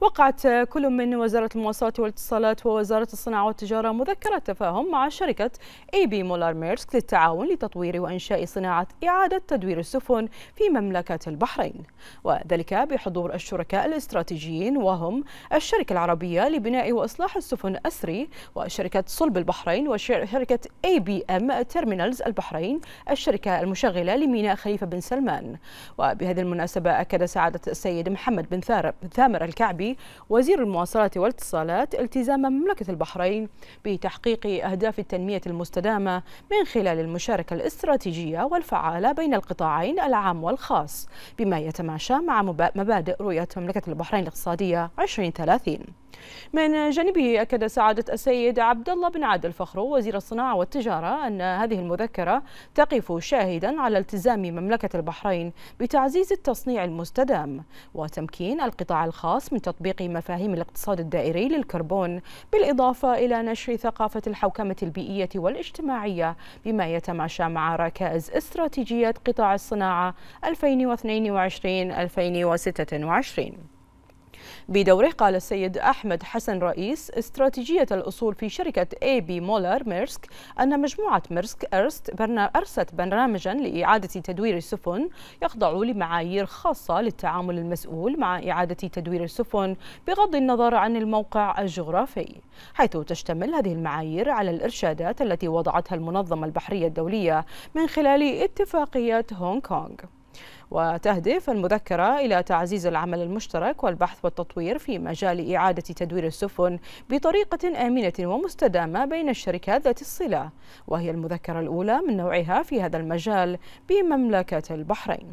وقعت كل من وزارة المواصلات والاتصالات ووزارة الصناعة والتجارة مذكرة تفاهم مع شركة اي بي مولار ميرسك للتعاون لتطوير وإنشاء صناعة إعادة تدوير السفن في مملكة البحرين وذلك بحضور الشركاء الاستراتيجيين وهم الشركة العربية لبناء وإصلاح السفن أسري وشركة صلب البحرين وشركة اي بي ام تيرمينالز البحرين الشركة المشغلة لميناء خليفة بن سلمان وبهذه المناسبة أكد سعادة السيد محمد بن ثامر الكعبي وزير المواصلات والاتصالات التزام مملكة البحرين بتحقيق أهداف التنمية المستدامة من خلال المشاركة الاستراتيجية والفعالة بين القطاعين العام والخاص بما يتماشى مع مبادئ رؤية مملكة البحرين الاقتصادية 2030 من جانبه أكد سعادة السيد عبد الله بن عادل فخرو وزير الصناعة والتجارة أن هذه المذكرة تقف شاهدا على التزام مملكة البحرين بتعزيز التصنيع المستدام وتمكين القطاع الخاص من تطبيق مفاهيم الاقتصاد الدائري للكربون بالإضافة إلى نشر ثقافة الحوكمة البيئية والاجتماعية بما يتماشى مع ركائز استراتيجية قطاع الصناعة 2022 2026 بدوره قال السيد أحمد حسن رئيس استراتيجية الأصول في شركة اي بي مولر ميرسك أن مجموعة ميرسك أرست أرست برنامجا لإعادة تدوير السفن يخضع لمعايير خاصة للتعامل المسؤول مع إعادة تدوير السفن بغض النظر عن الموقع الجغرافي حيث تشتمل هذه المعايير على الإرشادات التي وضعتها المنظمة البحرية الدولية من خلال اتفاقية هونغ كونغ وتهدف المذكرة إلى تعزيز العمل المشترك والبحث والتطوير في مجال إعادة تدوير السفن بطريقة آمنة ومستدامة بين الشركات ذات الصلة وهي المذكرة الأولى من نوعها في هذا المجال بمملكة البحرين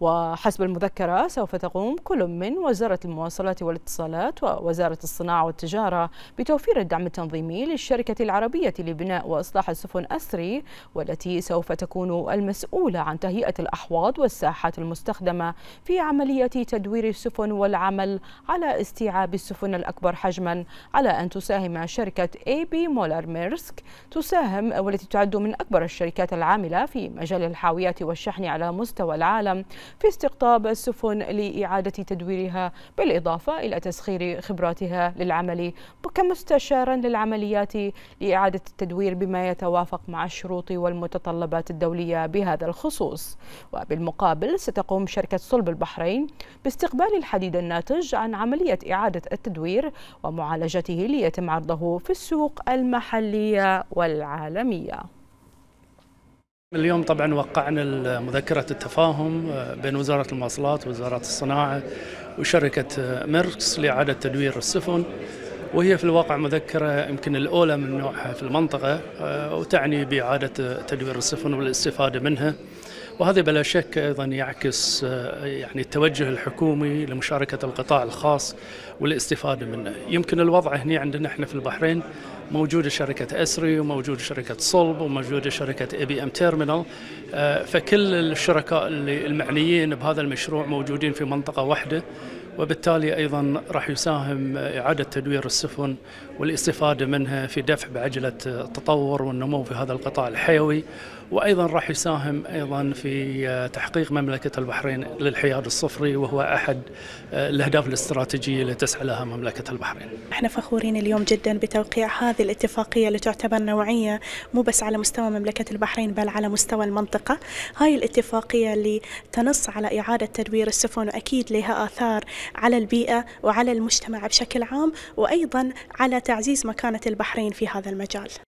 وحسب المذكرة سوف تقوم كل من وزارة المواصلات والاتصالات ووزارة الصناعة والتجارة بتوفير الدعم التنظيمي للشركة العربية لبناء وإصلاح السفن أسري والتي سوف تكون المسؤولة عن تهيئة الأحواض والساحات المستخدمة في عملية تدوير السفن والعمل على استيعاب السفن الأكبر حجما على أن تساهم شركة اي بي مولر ميرسك تساهم والتي تعد من أكبر الشركات العاملة في مجال الحاويات والشحن على مستوى العالم في استقطاب السفن لإعادة تدويرها بالإضافة إلى تسخير خبراتها للعمل كمستشارا للعمليات لإعادة التدوير بما يتوافق مع الشروط والمتطلبات الدولية بهذا الخصوص وبالمقابل ستقوم شركة صلب البحرين باستقبال الحديد الناتج عن عملية إعادة التدوير ومعالجته ليتم عرضه في السوق المحلية والعالمية اليوم طبعا وقعنا مذكرة التفاهم بين وزارة المواصلات ووزارة الصناعة وشركة ميركس لإعادة تدوير السفن وهي في الواقع مذكرة يمكن الأولى من نوعها في المنطقة آه، وتعني بإعادة تدوير السفن والاستفادة منها وهذا بلا شك ايضا يعكس آه، يعني التوجه الحكومي لمشاركه القطاع الخاص والاستفاده منه، يمكن الوضع هنا عندنا احنا في البحرين موجوده شركه اسري وموجوده شركه صلب وموجوده شركه اي بي ام تيرمينال فكل الشركاء اللي المعنيين بهذا المشروع موجودين في منطقه واحده وبالتالي ايضا راح يساهم آه، اعاده تدوير السفن والاستفاده منها في دفع بعجله آه، التطور والنمو في هذا القطاع الحيوي وايضا راح يساهم ايضا في آه، تحقيق مملكه البحرين للحياد الصفري وهو احد آه، الاهداف الاستراتيجيه اللي تسعى لها مملكه البحرين. احنا فخورين اليوم جدا بتوقيع هذه الاتفاقيه اللي تعتبر نوعيه مو بس على مستوى مملكه البحرين بل على مستوى المنطقه. هاي الاتفاقيه اللي تنص على اعاده تدوير السفن واكيد لها اثار على البيئه وعلى المجتمع بشكل عام وايضا على تعزيز مكانه البحرين في هذا المجال.